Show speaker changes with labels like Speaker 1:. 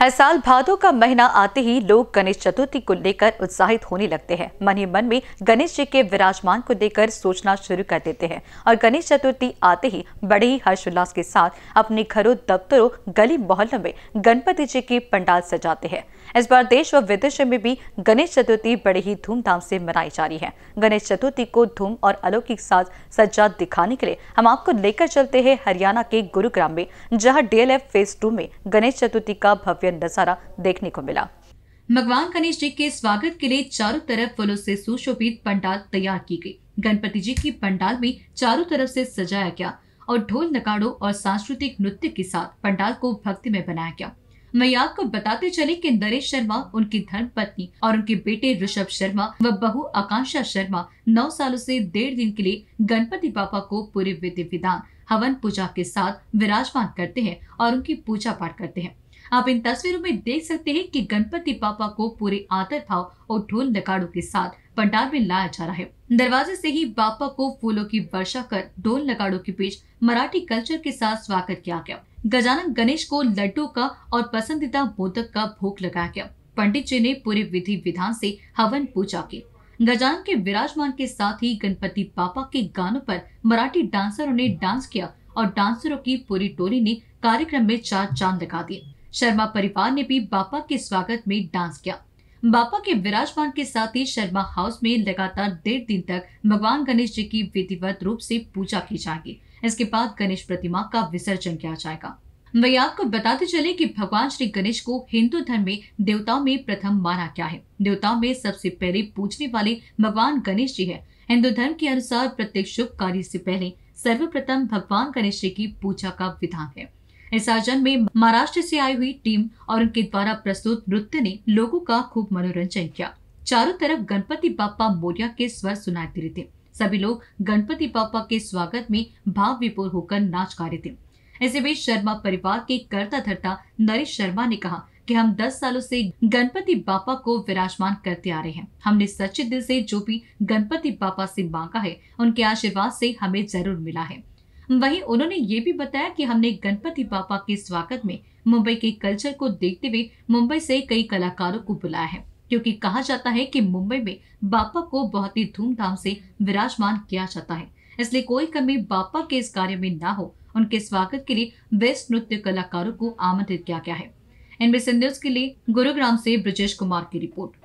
Speaker 1: हर साल भादों का महीना आते ही लोग गणेश चतुर्थी को लेकर उत्साहित होने लगते हैं मन ही मन में गणेश जी के विराजमान को लेकर सोचना शुरू कर देते हैं और गणेश चतुर्थी आते ही बड़े ही हर्षोल्लास के साथ अपने घरों दफ्तरों गली मोहल्लों में गणपति जी के पंडाल सजाते हैं इस बार देश व विदेश में भी गणेश चतुर्थी बड़े ही धूमधाम से मनाई जा रही है गणेश चतुर्थी को धूम और अलौकिक साज सज्जा दिखाने के लिए हम आपको लेकर चलते हैं हरियाणा के गुरुग्राम में जहाँ डीएलएफ फेज टू में गणेश चतुर्थी का भव्य दिव्य नजारा देखने को मिला भगवान गणेश जी के स्वागत के लिए चारों तरफ फूलों से सुशोभित पंडाल तैयार की गई गणपति जी की पंडाल में चारों तरफ से सजाया गया और ढोल नकाड़ो और सांस्कृतिक नृत्य के साथ पंडाल को भक्ति में बनाया गया मैं आपको बताते चले कि नरेश शर्मा उनकी धर्म पत्नी और उनके बेटे ऋषभ शर्मा व बहु आकांक्षा शर्मा नौ सालों से डेढ़ दिन के लिए गणपति बापा को पूरे विधि विधान हवन पूजा के साथ विराजमान करते हैं और उनकी पूजा पाठ करते हैं आप इन तस्वीरों में देख सकते हैं कि गणपति पापा को पूरे आदर भाव और ढोल नकारो के साथ पंडाल में लाया जा रहा है दरवाजे से ही बापा को फूलों की वर्षा कर ढोल नकारो के बीच मराठी कल्चर के साथ स्वागत किया गया गजानन गणेश को लड्डू का और पसंदीदा मोदक का भोग लगाया गया पंडित जी ने पूरे विधि विधान से हवन पूजा की गजान के विराजमान के साथ ही गणपति पापा के गानों पर मराठी डांसरों ने डांस किया और डांसरों की पूरी टोली ने कार्यक्रम में चार चांद लगा दिए शर्मा परिवार ने भी बापा के स्वागत में डांस किया बापा के विराजमान के साथ ही शर्मा हाउस में लगातार डेढ़ दिन तक भगवान गणेश जी की विधिवत रूप से पूजा की जाएगी इसके बाद गणेश प्रतिमा का विसर्जन किया जाएगा वही आपको बताते चले कि भगवान श्री गणेश को हिंदू धर्म में देवताओं में प्रथम माना गया है देवताओं में सबसे पहले पूजने वाले भगवान गणेश जी है हिंदू धर्म के अनुसार प्रत्येक शुभ कार्य से पहले सर्वप्रथम भगवान गणेश जी की पूजा का विधान है इस आयोजन में महाराष्ट्र से आई हुई टीम और उनके द्वारा प्रस्तुत नृत्य ने लोगों का खूब मनोरंजन किया चारों तरफ गणपति बापा मोरिया के स्वर सुनाई दे रहे थे सभी लोग गणपति बापा के स्वागत में भाव विपुल होकर नाच गा रहे थे इसी बीच शर्मा परिवार के कर्ता धरता नरेश शर्मा ने कहा कि हम 10 सालों से गणपति बापा को विराजमान करते आ रहे हैं हमने सच्चे दिल से जो भी गणपति बापा से मांगा है उनके आशीर्वाद से हमें जरूर मिला है वहीं उन्होंने ये भी बताया कि हमने गणपति बापा के स्वागत में मुंबई के कल्चर को देखते हुए मुंबई से कई कलाकारों को बुलाया है क्योंकि कहा जाता है कि मुंबई में बापा को बहुत ही धूमधाम से विराजमान किया जाता है इसलिए कोई कमी बापा के इस कार्य में ना हो उनके स्वागत के लिए बेस्ट नृत्य कलाकारों को आमंत्रित किया गया है इनमें न्यूज के लिए गुरुग्राम से ब्रजेश कुमार की रिपोर्ट